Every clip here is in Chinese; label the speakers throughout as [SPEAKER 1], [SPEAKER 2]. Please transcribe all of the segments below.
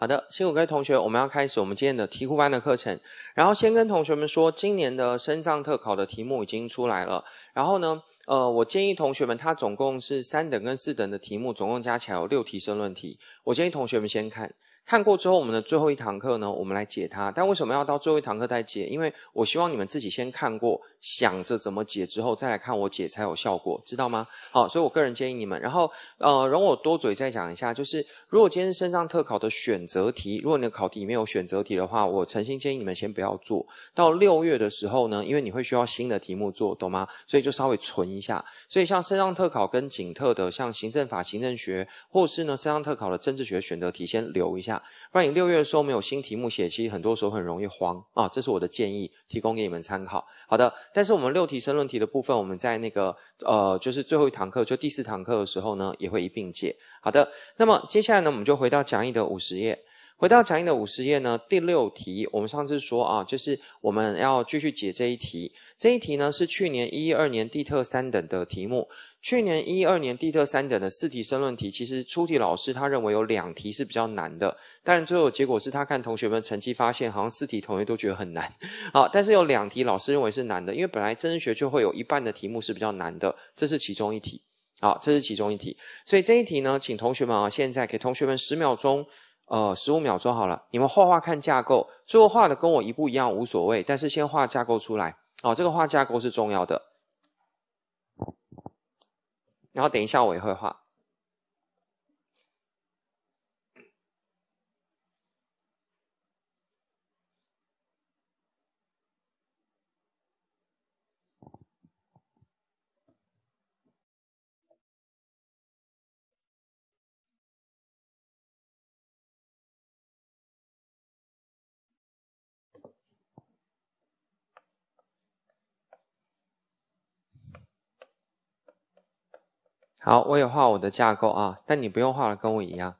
[SPEAKER 1] 好的，辛苦各位同学，我们要开始我们今天的题库班的课程。然后先跟同学们说，今年的深藏特考的题目已经出来了。然后呢，呃，我建议同学们，它总共是三等跟四等的题目，总共加起来有六题申论题。我建议同学们先看。看过之后，我们的最后一堂课呢，我们来解它。但为什么要到最后一堂课再解？因为我希望你们自己先看过，想着怎么解之后再来看我解才有效果，知道吗？好，所以我个人建议你们。然后，呃，容我多嘴再讲一下，就是如果今天是升上特考的选择题，如果你的考题里面有选择题的话，我诚心建议你们先不要做。到六月的时候呢，因为你会需要新的题目做，懂吗？所以就稍微存一下。所以像升上特考跟景特的，像行政法、行政学，或是呢升上特考的政治学选择题，先留一下。不然你六月的时候没有新题目写，其实很多时候很容易慌啊，这是我的建议，提供给你们参考。好的，但是我们六题申论题的部分，我们在那个呃，就是最后一堂课，就第四堂课的时候呢，也会一并解。好的，那么接下来呢，我们就回到讲义的五十页，回到讲义的五十页呢，第六题，我们上次说啊，就是我们要继续解这一题，这一题呢是去年一二年地特三等的题目。去年一二年地特三等的四题申论题，其实出题老师他认为有两题是比较难的，当然最后结果是他看同学们成绩发现，好像四题同学都觉得很难，好，但是有两题老师认为是难的，因为本来政治学就会有一半的题目是比较难的，这是其中一题，好，这是其中一题，所以这一题呢，请同学们啊，现在给同学们十秒钟，呃，十五秒钟好了，你们画画看架构，最后画的跟我一不一样无所谓，但是先画架构出来，哦，这个画架构是重要的。然后等一下，我也会画。好，我也画我的架构啊，但你不用画了，跟我一样。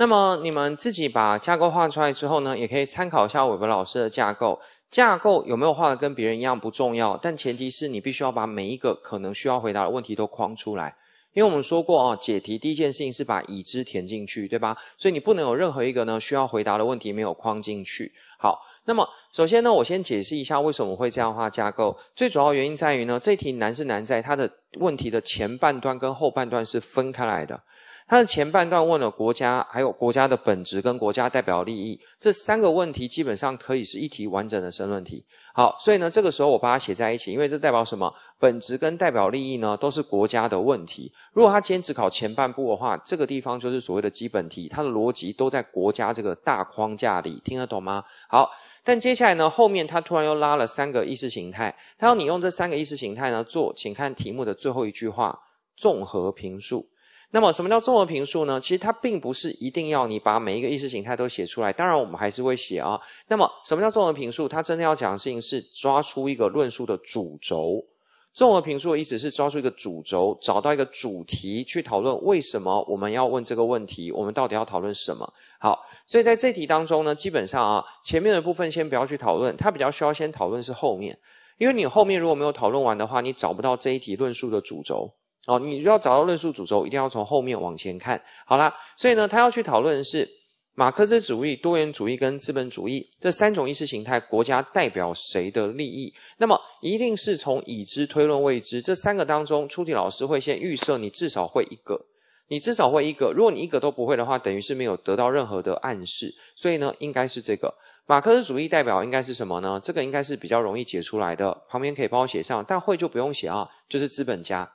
[SPEAKER 1] 那么你们自己把架构画出来之后呢，也可以参考一下伟博老师的架构。架构有没有画的跟别人一样不重要，但前提是你必须要把每一个可能需要回答的问题都框出来。因为我们说过啊，解题第一件事情是把已知填进去，对吧？所以你不能有任何一个呢需要回答的问题没有框进去。好，那么首先呢，我先解释一下为什么会这样画架构。最主要原因在于呢，这题难是难在它的问题的前半段跟后半段是分开来的。他的前半段问了国家，还有国家的本质跟国家代表利益，这三个问题基本上可以是一题完整的申论题。好，所以呢，这个时候我把它写在一起，因为这代表什么？本质跟代表利益呢，都是国家的问题。如果他坚持考前半部的话，这个地方就是所谓的基本题，它的逻辑都在国家这个大框架里，听得懂吗？好，但接下来呢，后面他突然又拉了三个意识形态。他要你用这三个意识形态呢做，请看题目的最后一句话，综合评述。那么，什么叫综合评述呢？其实它并不是一定要你把每一个意识形态都写出来，当然我们还是会写啊。那么，什么叫综合评述？它真的要讲的事情是抓出一个论述的主轴。综合评述的意思是抓出一个主轴，找到一个主题去讨论为什么我们要问这个问题，我们到底要讨论什么？好，所以在这题当中呢，基本上啊，前面的部分先不要去讨论，它比较需要先讨论是后面，因为你后面如果没有讨论完的话，你找不到这一题论述的主轴。哦，你要找到论述主轴，一定要从后面往前看。好啦，所以呢，他要去讨论的是马克思主义、多元主义跟资本主义这三种意识形态国家代表谁的利益？那么一定是从已知推论未知，这三个当中，出题老师会先预设你至少会一个，你至少会一个。如果你一个都不会的话，等于是没有得到任何的暗示。所以呢，应该是这个马克思主义代表应该是什么呢？这个应该是比较容易解出来的。旁边可以帮我写上，但会就不用写啊，就是资本家。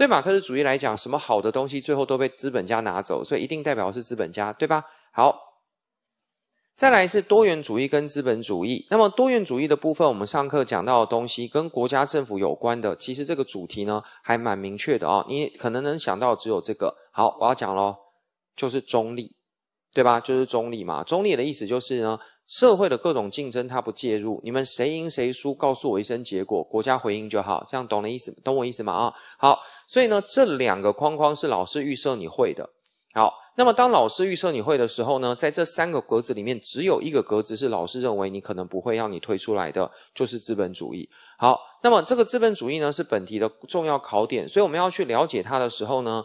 [SPEAKER 1] 对马克思主义来讲，什么好的东西最后都被资本家拿走，所以一定代表是资本家，对吧？好，再来是多元主义跟资本主义。那么多元主义的部分，我们上课讲到的东西跟国家政府有关的，其实这个主题呢还蛮明确的哦。你可能能想到只有这个。好，我要讲喽，就是中立，对吧？就是中立嘛。中立的意思就是呢。社会的各种竞争，他不介入，你们谁赢谁输，告诉我一声结果，国家回应就好，这样懂的意思，懂我意思吗？啊，好，所以呢，这两个框框是老师预设你会的，好，那么当老师预设你会的时候呢，在这三个格子里面，只有一个格子是老师认为你可能不会让你推出来的，就是资本主义。好，那么这个资本主义呢，是本题的重要考点，所以我们要去了解它的时候呢。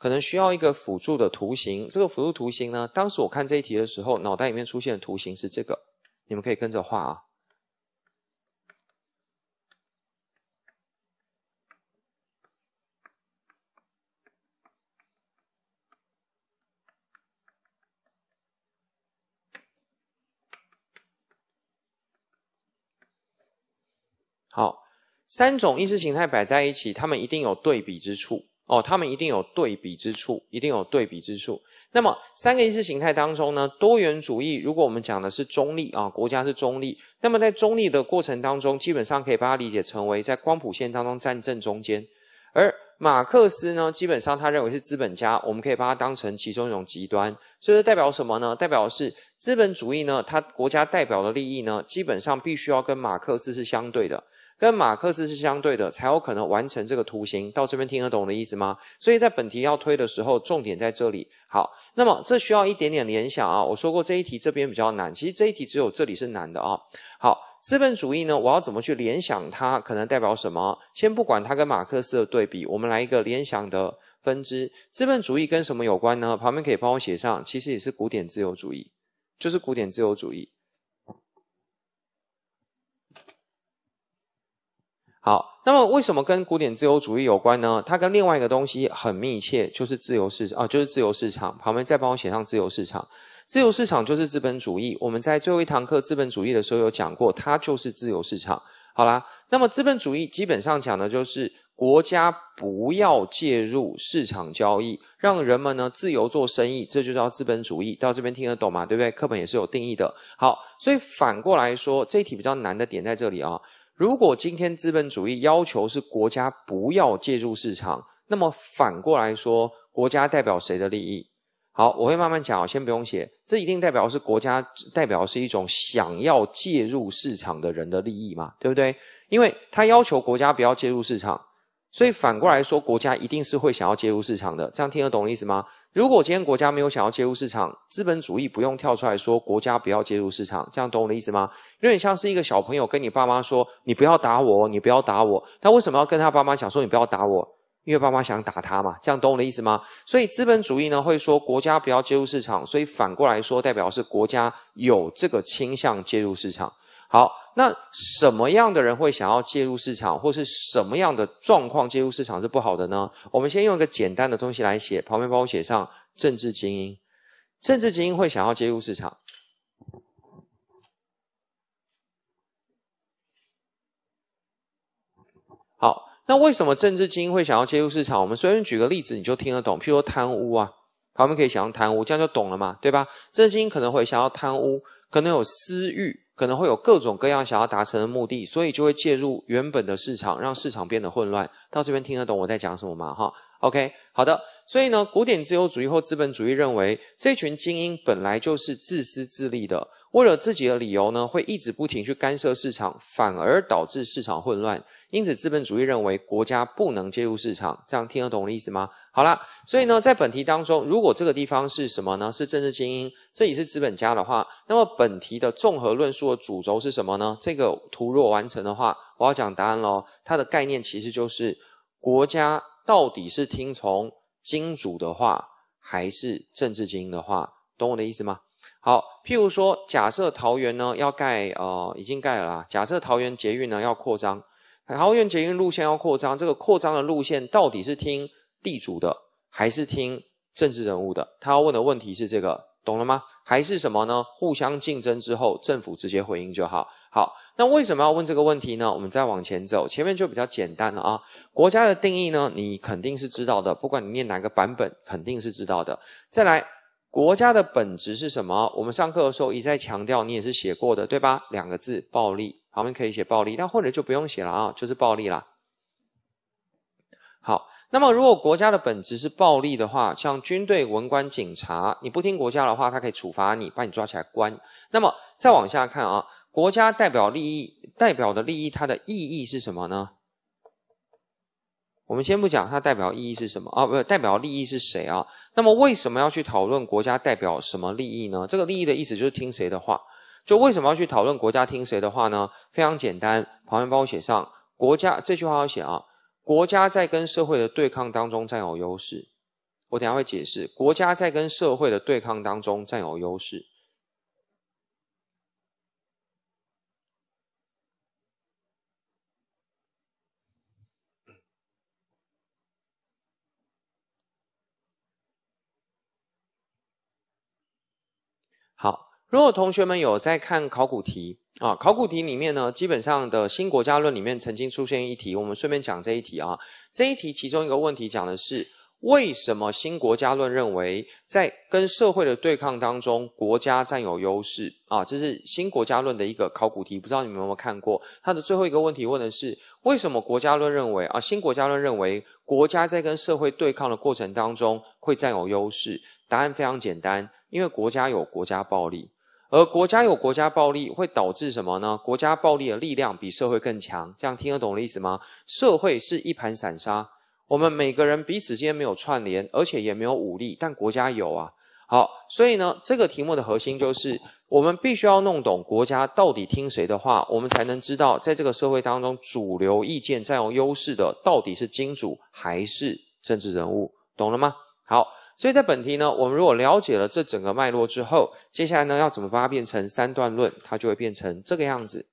[SPEAKER 1] 可能需要一个辅助的图形。这个辅助图形呢，当时我看这一题的时候，脑袋里面出现的图形是这个。你们可以跟着画啊。好，三种意识形态摆在一起，他们一定有对比之处。哦，他们一定有对比之处，一定有对比之处。那么三个意识形态当中呢，多元主义，如果我们讲的是中立啊，国家是中立，那么在中立的过程当中，基本上可以把它理解成为在光谱线当中站正中间。而马克思呢，基本上他认为是资本家，我们可以把它当成其中一种极端。这是代表什么呢？代表是资本主义呢，它国家代表的利益呢，基本上必须要跟马克思是相对的。跟马克思是相对的，才有可能完成这个图形。到这边听得懂的意思吗？所以在本题要推的时候，重点在这里。好，那么这需要一点点联想啊。我说过这一题这边比较难，其实这一题只有这里是难的啊。好，资本主义呢，我要怎么去联想它可能代表什么？先不管它跟马克思的对比，我们来一个联想的分支。资本主义跟什么有关呢？旁边可以帮我写上，其实也是古典自由主义，就是古典自由主义。好，那么为什么跟古典自由主义有关呢？它跟另外一个东西很密切，就是自由市场啊，就是自由市场。旁边再帮我写上自由市场，自由市场就是资本主义。我们在最后一堂课资本主义的时候有讲过，它就是自由市场。好啦，那么资本主义基本上讲的就是国家不要介入市场交易，让人们呢自由做生意，这就叫资本主义。到这边听得懂吗？对不对？课本也是有定义的。好，所以反过来说，这一题比较难的点在这里啊。如果今天资本主义要求是国家不要介入市场，那么反过来说，国家代表谁的利益？好，我会慢慢讲先不用写。这一定代表是国家代表是一种想要介入市场的人的利益嘛，对不对？因为他要求国家不要介入市场，所以反过来说，国家一定是会想要介入市场的。这样听得懂意思吗？如果今天国家没有想要介入市场，资本主义不用跳出来说国家不要介入市场，这样懂我的意思吗？有点像是一个小朋友跟你爸妈说你不要打我，你不要打我，他为什么要跟他爸妈讲说你不要打我？因为爸妈想打他嘛，这样懂我的意思吗？所以资本主义呢会说国家不要介入市场，所以反过来说代表是国家有这个倾向介入市场。好。那什么样的人会想要介入市场，或是什么样的状况介入市场是不好的呢？我们先用一个简单的东西来写，旁边帮我写上“政治精英”。政治精英会想要介入市场。好，那为什么政治精英会想要介入市场？我们随便举个例子你就听得懂，譬如说贪污啊，他们可以想要贪污，这样就懂了嘛，对吧？政治精英可能会想要贪污，可能有私欲。可能会有各种各样想要达成的目的，所以就会介入原本的市场，让市场变得混乱。到这边听得懂我在讲什么吗？哈。OK，好的，所以呢，古典自由主义或资本主义认为，这群精英本来就是自私自利的，为了自己的理由呢，会一直不停去干涉市场，反而导致市场混乱。因此，资本主义认为国家不能介入市场。这样听得懂我的意思吗？好啦，所以呢，在本题当中，如果这个地方是什么呢？是政治精英，这里是资本家的话，那么本题的综合论述的主轴是什么呢？这个图若完成的话，我要讲答案喽。它的概念其实就是国家。到底是听从金主的话，还是政治精英的话？懂我的意思吗？好，譬如说，假设桃园呢要盖，呃，已经盖了。假设桃园捷运呢要扩张，桃园捷运路线要扩张，这个扩张的路线到底是听地主的，还是听政治人物的？他要问的问题是这个，懂了吗？还是什么呢？互相竞争之后，政府直接回应就好。好，那为什么要问这个问题呢？我们再往前走，前面就比较简单了啊。国家的定义呢，你肯定是知道的，不管你念哪个版本，肯定是知道的。再来，国家的本质是什么？我们上课的时候一再强调，你也是写过的，对吧？两个字：暴力。旁边可以写暴力，但或者就不用写了啊，就是暴力啦。好，那么如果国家的本质是暴力的话，像军队、文官、警察，你不听国家的话，他可以处罚你，把你抓起来关。那么再往下看啊。国家代表利益，代表的利益它的意义是什么呢？我们先不讲它代表意义是什么啊，不，代表利益是谁啊？那么为什么要去讨论国家代表什么利益呢？这个利益的意思就是听谁的话。就为什么要去讨论国家听谁的话呢？非常简单，旁边帮我写上“国家”这句话要写啊。国家在跟社会的对抗当中占有优势，我等下会解释。国家在跟社会的对抗当中占有优势。如果同学们有在看考古题啊，考古题里面呢，基本上的新国家论里面曾经出现一题，我们顺便讲这一题啊。这一题其中一个问题讲的是为什么新国家论认为在跟社会的对抗当中，国家占有优势啊？这是新国家论的一个考古题，不知道你们有没有看过。它的最后一个问题问的是为什么国家论认为啊，新国家论认为国家在跟社会对抗的过程当中会占有优势？答案非常简单，因为国家有国家暴力。而国家有国家暴力，会导致什么呢？国家暴力的力量比社会更强，这样听得懂的意思吗？社会是一盘散沙，我们每个人彼此之间没有串联，而且也没有武力，但国家有啊。好，所以呢，这个题目的核心就是，我们必须要弄懂国家到底听谁的话，我们才能知道在这个社会当中，主流意见占有优势的到底是金主还是政治人物，懂了吗？好。所以在本题呢，我们如果了解了这整个脉络之后，接下来呢要怎么把它变成三段论，它就会变成这个样子。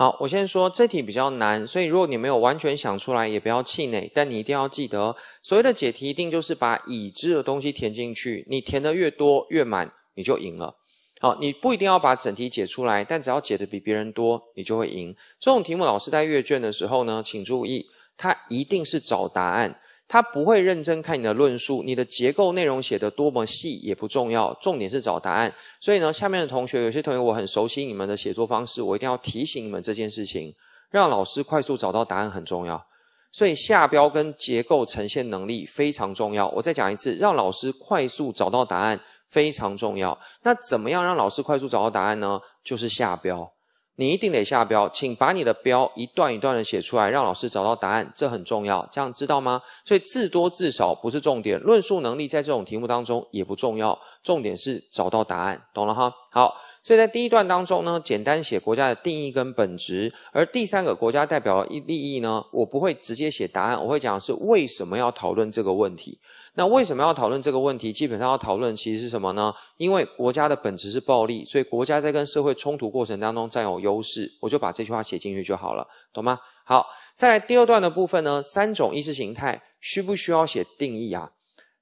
[SPEAKER 1] 好，我先说这题比较难，所以如果你没有完全想出来，也不要气馁。但你一定要记得，所谓的解题一定就是把已知的东西填进去。你填的越多越满，你就赢了。好，你不一定要把整题解出来，但只要解的比别人多，你就会赢。这种题目老师在阅卷的时候呢，请注意，他一定是找答案。他不会认真看你的论述，你的结构内容写得多么细也不重要，重点是找答案。所以呢，下面的同学，有些同学我很熟悉，你们的写作方式，我一定要提醒你们这件事情，让老师快速找到答案很重要。所以下标跟结构呈现能力非常重要。我再讲一次，让老师快速找到答案非常重要。那怎么样让老师快速找到答案呢？就是下标。你一定得下标，请把你的标一段一段的写出来，让老师找到答案，这很重要，这样知道吗？所以字多字少不是重点，论述能力在这种题目当中也不重要，重点是找到答案，懂了哈？好。所以在第一段当中呢，简单写国家的定义跟本质，而第三个国家代表利益呢，我不会直接写答案，我会讲是为什么要讨论这个问题。那为什么要讨论这个问题？基本上要讨论其实是什么呢？因为国家的本质是暴力，所以国家在跟社会冲突过程当中占有优势，我就把这句话写进去就好了，懂吗？好，再来第二段的部分呢，三种意识形态需不需要写定义啊？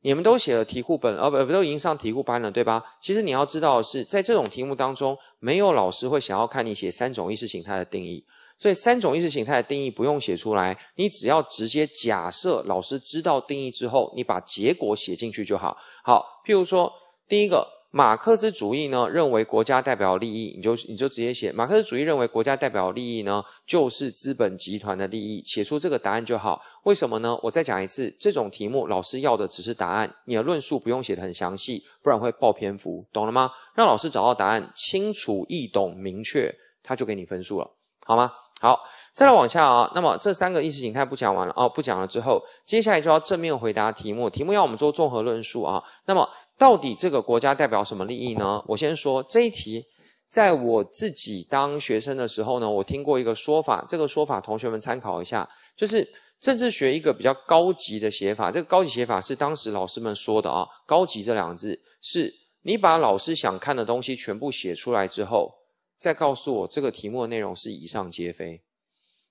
[SPEAKER 1] 你们都写了题库本，呃不不，都已经上题库班了，对吧？其实你要知道的是，在这种题目当中，没有老师会想要看你写三种意识形态的定义，所以三种意识形态的定义不用写出来，你只要直接假设老师知道定义之后，你把结果写进去就好。好，譬如说第一个。马克思主义呢，认为国家代表利益，你就你就直接写。马克思主义认为国家代表利益呢，就是资本集团的利益，写出这个答案就好。为什么呢？我再讲一次，这种题目老师要的只是答案，你的论述不用写的很详细，不然会爆篇幅，懂了吗？让老师找到答案，清楚易懂、明确，他就给你分数了，好吗？好，再来往下啊。那么这三个意识形态不讲完了哦，不讲了之后，接下来就要正面回答题目。题目要我们做综合论述啊，那么。到底这个国家代表什么利益呢？我先说这一题，在我自己当学生的时候呢，我听过一个说法，这个说法同学们参考一下，就是政治学一个比较高级的写法，这个高级写法是当时老师们说的啊，高级这两个字是你把老师想看的东西全部写出来之后，再告诉我这个题目的内容是以上皆非。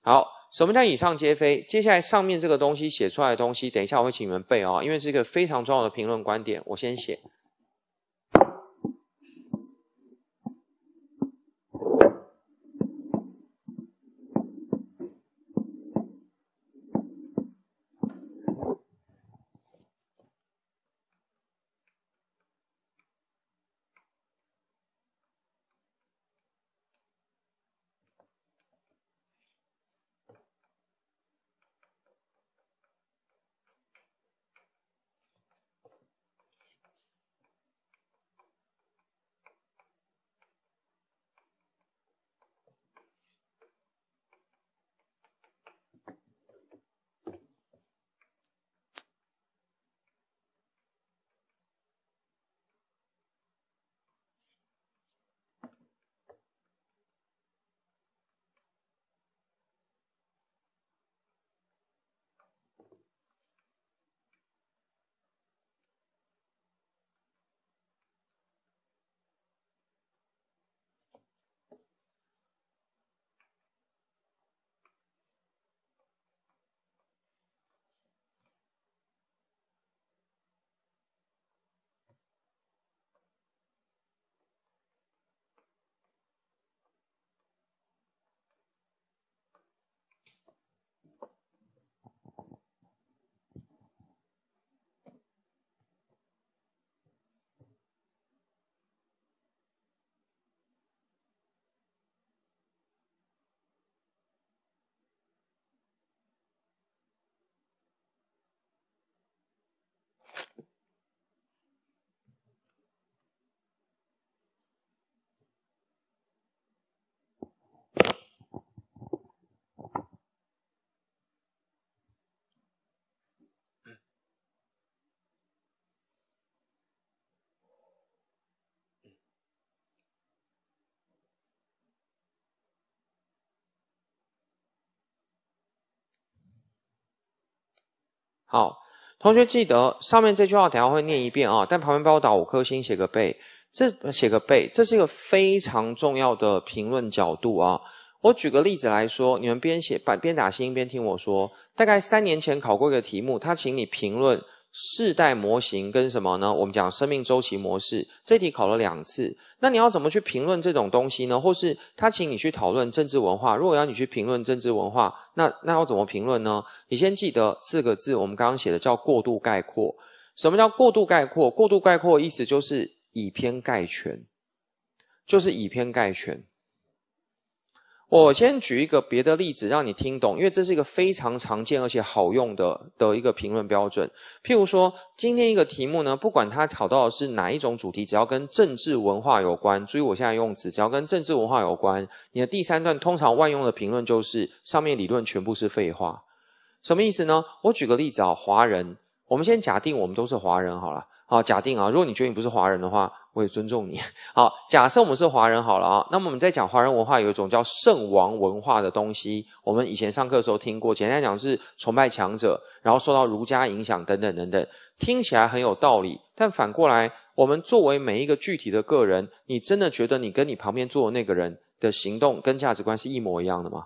[SPEAKER 1] 好。什么叫以上皆非？接下来上面这个东西写出来的东西，等一下我会请你们背哦，因为是一个非常重要的评论观点，我先写。好，同学记得上面这句话等下会念一遍啊，但旁边帮我打五颗星，写个背，这写个背，这是一个非常重要的评论角度啊。我举个例子来说，你们边写边边打星边听我说，大概三年前考过一个题目，他请你评论。世代模型跟什么呢？我们讲生命周期模式，这题考了两次。那你要怎么去评论这种东西呢？或是他请你去讨论政治文化，如果要你去评论政治文化，那那要怎么评论呢？你先记得四个字，我们刚刚写的叫过度概括。什么叫过度概括？过度概括意思就是以偏概全，就是以偏概全。我先举一个别的例子让你听懂，因为这是一个非常常见而且好用的的一个评论标准。譬如说，今天一个题目呢，不管它考到的是哪一种主题，只要跟政治文化有关，注意我现在用词，只要跟政治文化有关，你的第三段通常万用的评论就是上面理论全部是废话。什么意思呢？我举个例子啊，华人，我们先假定我们都是华人好了，啊，假定啊，如果你觉得你不是华人的话。我也尊重你。好，假设我们是华人好了啊，那么我们在讲华人文化有一种叫圣王文化的东西，我们以前上课的时候听过。简单讲是崇拜强者，然后受到儒家影响等等等等，听起来很有道理。但反过来，我们作为每一个具体的个人，你真的觉得你跟你旁边坐的那个人的行动跟价值观是一模一样的吗？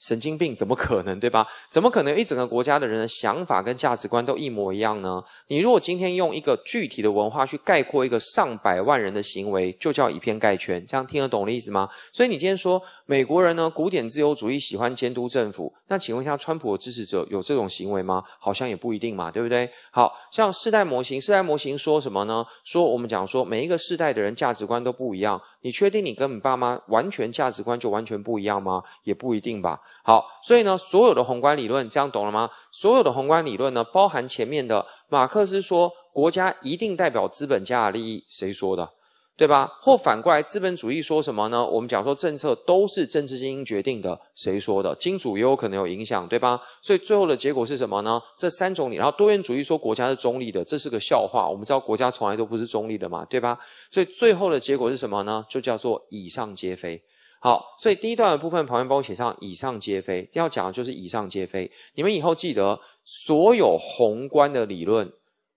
[SPEAKER 1] 神经病怎么可能对吧？怎么可能一整个国家的人的想法跟价值观都一模一样呢？你如果今天用一个具体的文化去概括一个上百万人的行为，就叫以偏概全。这样听得懂的意思吗？所以你今天说美国人呢，古典自由主义喜欢监督政府，那请问一下，川普的支持者有这种行为吗？好像也不一定嘛，对不对？好像世代模型，世代模型说什么呢？说我们讲说每一个世代的人价值观都不一样。你确定你跟你爸妈完全价值观就完全不一样吗？也不一定吧。好，所以呢，所有的宏观理论，这样懂了吗？所有的宏观理论呢，包含前面的马克思说国家一定代表资本家的利益，谁说的？对吧？或反过来，资本主义说什么呢？我们讲说政策都是政治精英决定的，谁说的？金主也有可能有影响，对吧？所以最后的结果是什么呢？这三种理，然后多元主义说国家是中立的，这是个笑话。我们知道国家从来都不是中立的嘛，对吧？所以最后的结果是什么呢？就叫做以上皆非。好，所以第一段的部分旁边帮我写上“以上皆非”，要讲的就是“以上皆非”。你们以后记得，所有宏观的理论，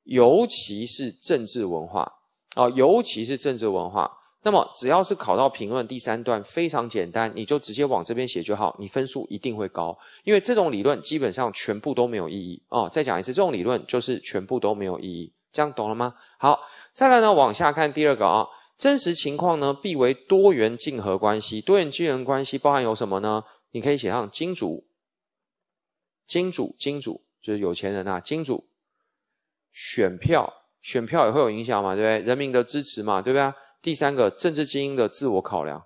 [SPEAKER 1] 尤其是政治文化啊，尤其是政治文化。那么只要是考到评论第三段，非常简单，你就直接往这边写就好，你分数一定会高。因为这种理论基本上全部都没有意义哦。再讲一次，这种理论就是全部都没有意义，这样懂了吗？好，再来呢，往下看第二个啊。真实情况呢，必为多元竞合关系。多元竞合关系包含有什么呢？你可以写上金主。金主金主就是有钱人啊，金主。选票选票也会有影响嘛，对不对？人民的支持嘛，对不对第三个，政治精英的自我考量。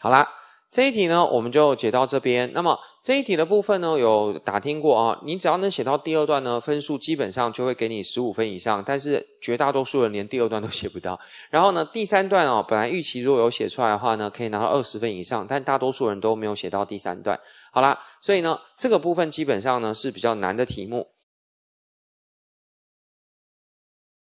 [SPEAKER 1] 好啦，这一题呢，我们就解到这边。那么这一题的部分呢，有打听过啊，你只要能写到第二段呢，分数基本上就会给你十五分以上。但是绝大多数人连第二段都写不到。然后呢，第三段啊，本来预期如果有写出来的话呢，可以拿到二十分以上，但大多数人都没有写到第三段。好啦，所以呢，这个部分基本上呢是比较难的题目。